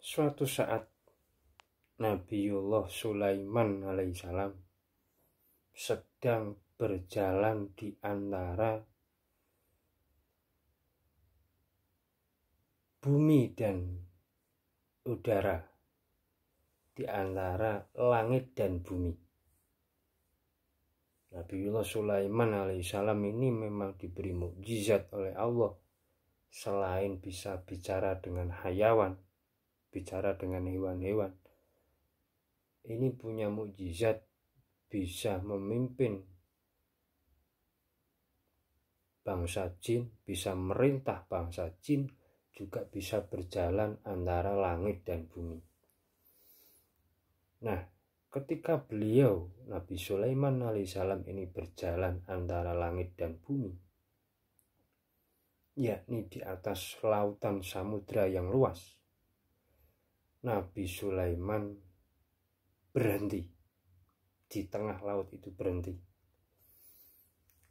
Suatu saat Nabiullah Sulaiman alaihissalam sedang berjalan di antara bumi dan udara, di antara langit dan bumi. Nabiullah Sulaiman alaihissalam ini memang diberi mukjizat oleh Allah selain bisa bicara dengan hayawan bicara dengan hewan-hewan ini punya mujizat bisa memimpin bangsa jin, bisa merintah bangsa jin, juga bisa berjalan antara langit dan bumi. Nah, ketika beliau Nabi Sulaiman alaihissalam ini berjalan antara langit dan bumi, yakni di atas lautan samudra yang luas, Nabi Sulaiman berhenti di tengah laut itu berhenti.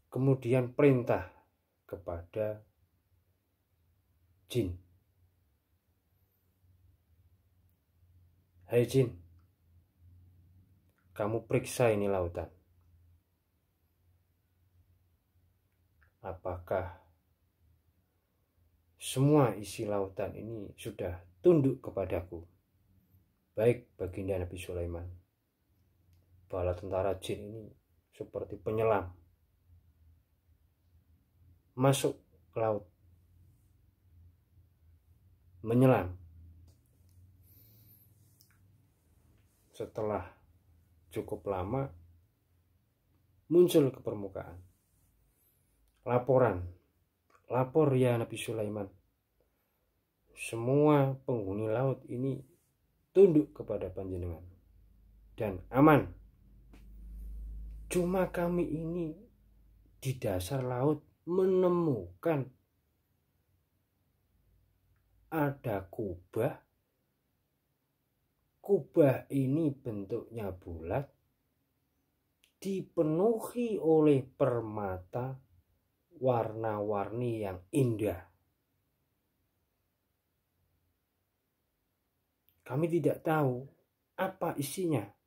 Kemudian perintah kepada jin. Hai jin, kamu periksa ini lautan. Apakah semua isi lautan ini sudah tunduk kepadaku? baik baginda Nabi Sulaiman. Bala tentara jin ini seperti penyelam masuk ke laut menyelam setelah cukup lama muncul ke permukaan laporan lapor ya Nabi Sulaiman semua penghuni laut ini tunduk kepada panjenengan dan aman. Cuma kami ini di dasar laut menemukan ada kubah. Kubah ini bentuknya bulat, dipenuhi oleh permata warna-warni yang indah. Kami tidak tahu apa isinya.